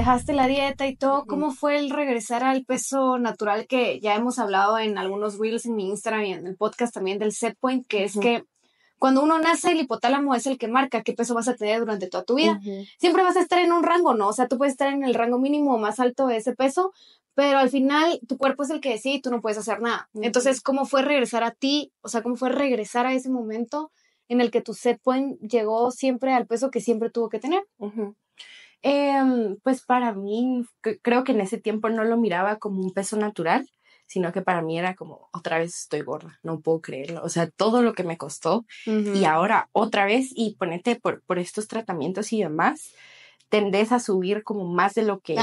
dejaste la dieta y todo, ¿cómo fue el regresar al peso natural que ya hemos hablado en algunos reels en mi Instagram y en el podcast también del set point, que es que cuando uno nace, el hipotálamo es el que marca qué peso vas a tener durante toda tu vida. Siempre vas a estar en un rango, ¿no? O sea, tú puedes estar en el rango mínimo o más alto de ese peso, pero al final tu cuerpo es el que decide y tú no puedes hacer nada. Entonces, ¿cómo fue regresar a ti? O sea, ¿cómo fue regresar a ese momento en el que tu set point llegó siempre al peso que siempre tuvo que tener? Em, pues para mí, creo que en ese tiempo no lo miraba como un peso natural, sino que para mí era como, otra vez estoy gorda, no puedo creerlo, o sea, todo lo que me costó y ahora otra vez y ponete por, por estos tratamientos y demás, tendés a subir como más de lo que...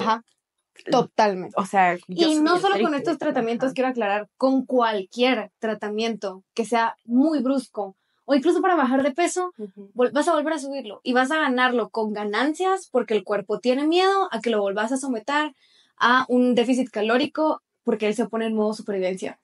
Totalmente. O sea, y no solo con estos tratamientos, quiero aclarar, con cualquier tratamiento que sea muy brusco, o incluso para bajar de peso, vas a volver a subirlo y vas a ganarlo con ganancias porque el cuerpo tiene miedo a que lo volvas a someter a un déficit calórico porque él se opone en modo supervivencia.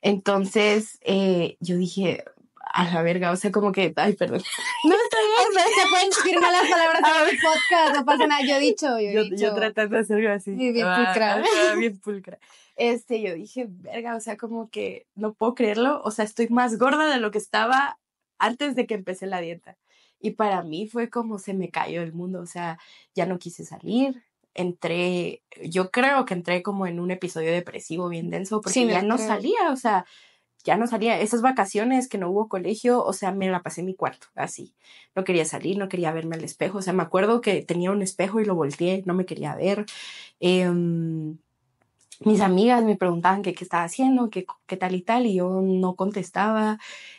Entonces, eh, yo dije, a la verga, o sea, como que, ay, perdón. No está bien, se pueden decir malas palabras en el ah. podcast, no pasa nada, yo he dicho, yo he dicho. Yo tratando de hacerlo así. bien ah, pulcra. Ah, bien pulcra. Este, yo dije, verga, o sea, como que no puedo creerlo, o sea, estoy más gorda de lo que estaba antes de que empecé la dieta. Y para mí fue como se me cayó el mundo, o sea, ya no quise salir, entré, yo creo que entré como en un episodio depresivo bien denso, porque ya no salía, o sea, ya no salía, esas vacaciones que no hubo colegio, o sea, me la pasé en mi cuarto, así. No quería salir, no quería verme al espejo, o sea, me acuerdo que tenía un espejo y lo volteé, no me quería ver. Em, mis amigas me preguntaban qué estaba haciendo, qué, tal y tal, y yo no contestaba,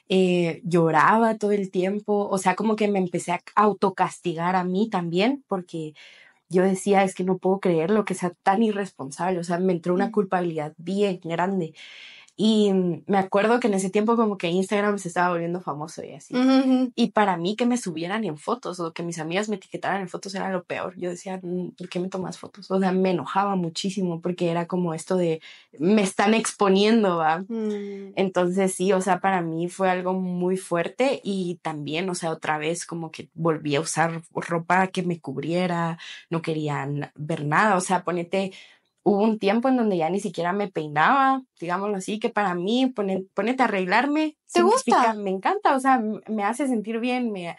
eh, lloraba todo el tiempo, o sea, como que me empecé a autocastigar a mí también, porque yo decía, es que no puedo creer lo que sea tan irresponsable, o sea, me entró una culpabilidad bien grande. Y me acuerdo que en ese tiempo como que Instagram se estaba volviendo famoso y así. Y para mí que me subieran en fotos o que mis amigas me etiquetaran en fotos era lo peor. Yo decía, mm, ¿por qué me tomas fotos? O sea, me enojaba muchísimo porque era como esto de, me están exponiendo, ¿va? Mm. Entonces sí, o sea, para mí fue algo muy fuerte y también, o sea, otra vez como que volví a usar ropa que me cubriera, no querían ver nada, o sea, ponete hubo un tiempo en donde ya ni siquiera me peinaba, digámoslo así, que para mí pone, ponete a arreglarme. ¿Te gusta? Me encanta, o sea, me hace sentir bien, me,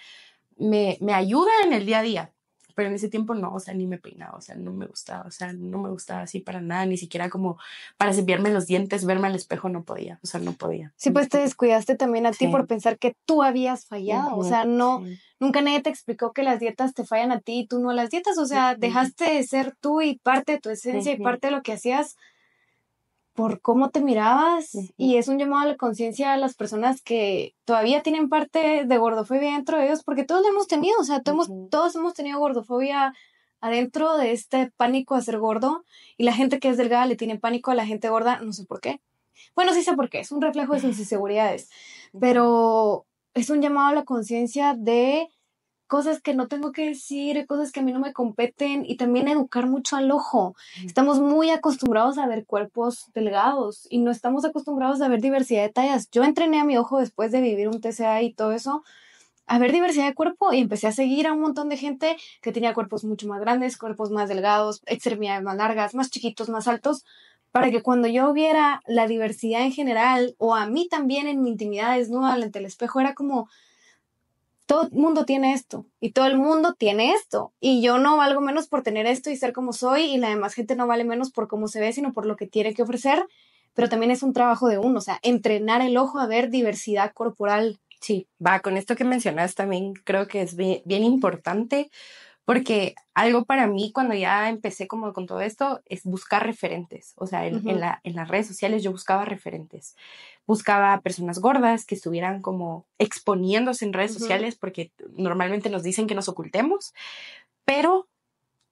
me, ayuda en el día a día. Pero en ese tiempo no, o sea, ni me peinaba, o sea, no me gustaba, o sea, no me gustaba así para nada, ni siquiera como para cepillarme los dientes, verme al espejo, no podía, o sea, no podía. Sí, pues te descuidaste también a ti por pensar que tú habías fallado, o sea, no nunca nadie te explicó que las dietas te fallan a ti y tú no a las dietas, o sea, dejaste de ser tú y parte de tu esencia y parte de lo que hacías por cómo te mirabas y es un llamado a la conciencia a las personas que todavía tienen parte de gordofobia dentro de ellos, porque todos lo hemos tenido, o sea, todos, todos hemos tenido gordofobia adentro de este pánico a ser gordo y la gente que es delgada le tiene pánico a la gente gorda, no sé por qué. Bueno, sí sé por qué, es un reflejo de sus inseguridades, pero es un llamado a la conciencia de cosas que no tengo que decir, cosas que a mí no me competen y también educar mucho al ojo. Estamos muy acostumbrados a ver cuerpos delgados y no estamos acostumbrados a ver diversidad de tallas. Yo entrené a mi ojo después de vivir un TCA y todo eso a ver diversidad de cuerpo y empecé a seguir a un montón de gente que tenía cuerpos mucho más grandes, cuerpos más delgados, extremidades más largas, más chiquitos, más altos, para que cuando yo viera la diversidad en general o a mí también en mi intimidad desnuda ante el espejo, era como, todo el mundo tiene esto y todo el mundo tiene esto y yo no valgo menos por tener esto y ser como soy y la demás gente no vale menos por cómo se ve, sino por lo que tiene que ofrecer, pero también es un trabajo de uno, o sea, entrenar el ojo a ver diversidad corporal. Sí, va, con esto que mencionas también creo que es bien importante porque algo para mí cuando ya empecé como con todo esto es buscar referentes, o sea, en, las redes sociales yo buscaba referentes, buscaba personas gordas que estuvieran como exponiéndose en redes sociales porque normalmente nos dicen que nos ocultemos, pero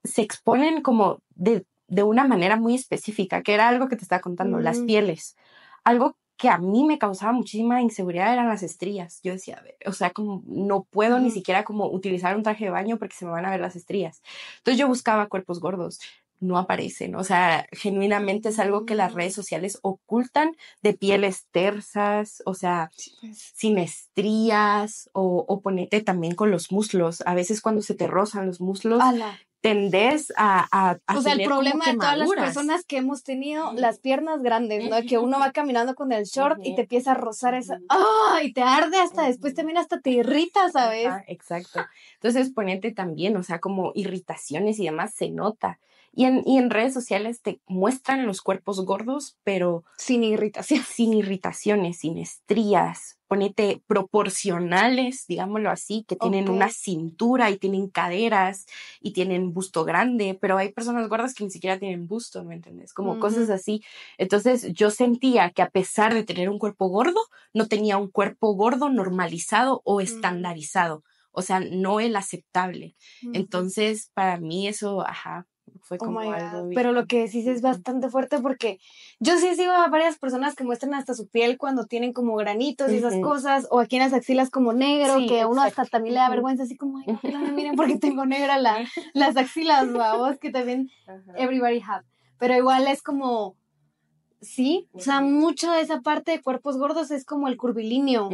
se exponen como de, una manera muy específica, que era algo que te estaba contando, las mm. pieles, algo que a mí me causaba muchísima inseguridad eran las estrías. Yo decía, o sea, como no puedo ni siquiera como utilizar un traje de baño porque se me van a ver las estrías. Entonces yo buscaba cuerpos gordos, no aparecen. O sea, genuinamente es algo que las mm. redes sociales ocultan de pieles tersas, o sea, pues. sin estrías, o, o, ponete también con los muslos. A veces cuando se te rozan los muslos, tendés a... a, o sea, el problema de todas las personas que hemos tenido las piernas grandes, ¿no? Que uno va caminando con el short y te empieza a rozar esa... ¡ay! Y te arde hasta después también hasta te irrita, ¿sabes? Ah, exacto. Entonces, ponete también, o sea, como irritaciones y demás se nota. Y en, y en redes sociales te muestran los cuerpos gordos, pero... Sin irritación. Sin irritaciones, sin estrías, ponete proporcionales, digámoslo así, que tienen una cintura y tienen caderas y tienen busto grande, pero hay personas gordas que ni siquiera tienen busto, ¿me entiendes? Como cosas así. Entonces yo sentía que a pesar de tener un cuerpo gordo, no tenía un cuerpo gordo normalizado o estandarizado, o sea, no el aceptable. Entonces, para mí eso, ajá, fue oh como Pero lo que decís es bastante fuerte porque yo sí sigo a varias personas que muestran hasta su piel cuando tienen como granitos y esas cosas, o aquí en las axilas como negro, que uno hasta también le da vergüenza, así como, ay, no miren porque tengo negra las axilas, vos que también everybody have. Pero igual es como, sí, o sea, mucho de esa parte de cuerpos gordos es como el curvilíneo.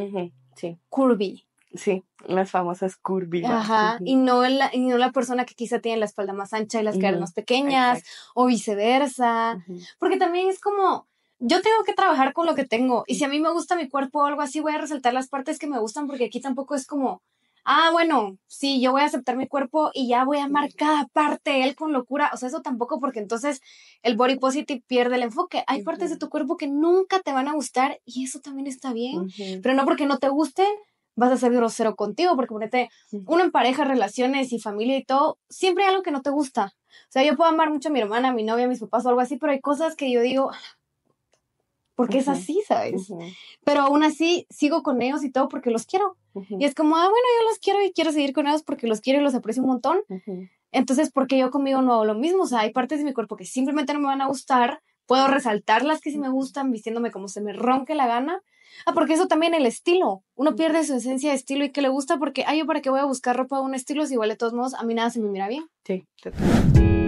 Sí. Curvy. Sí, las famosas curvillas. Ajá, y, no la, y no la persona que quizá tiene la espalda más ancha y las caderas más pequeñas, o viceversa. Porque también es como, yo tengo que trabajar con lo que tengo. Y si a mí me gusta mi cuerpo o algo así, voy a resaltar las partes que me gustan, porque aquí tampoco es como, ah, bueno, sí, yo voy a aceptar mi cuerpo y ya voy a marcar cada parte de él con locura. O sea, eso tampoco, porque entonces el body positive pierde el enfoque. Hay partes de tu cuerpo que nunca te van a gustar y eso también está bien, pero no porque no te gusten, vas a ser grosero contigo, porque ponete, uno en pareja, relaciones y familia y todo, siempre hay algo que no te gusta. O sea, yo puedo amar mucho a mi hermana, a mi novia, a mis papás o algo así, pero hay cosas que yo digo, porque es así, ¿sabes? Pero aún así sigo con ellos y todo porque los quiero. Y es como, ah, bueno, yo los quiero y quiero seguir con ellos porque los quiero y los aprecio un montón. Entonces, porque yo conmigo no hago lo mismo? O sea, hay partes de mi cuerpo que simplemente no me van a gustar, Puedo resaltar las que si me gustan vistiéndome como se me ronque la gana. Ah, porque eso también el estilo. Uno pierde su esencia de estilo y que le gusta porque, ay, yo para qué voy a buscar ropa de un estilo si igual de todos modos a mí nada se me mira bien. Sí,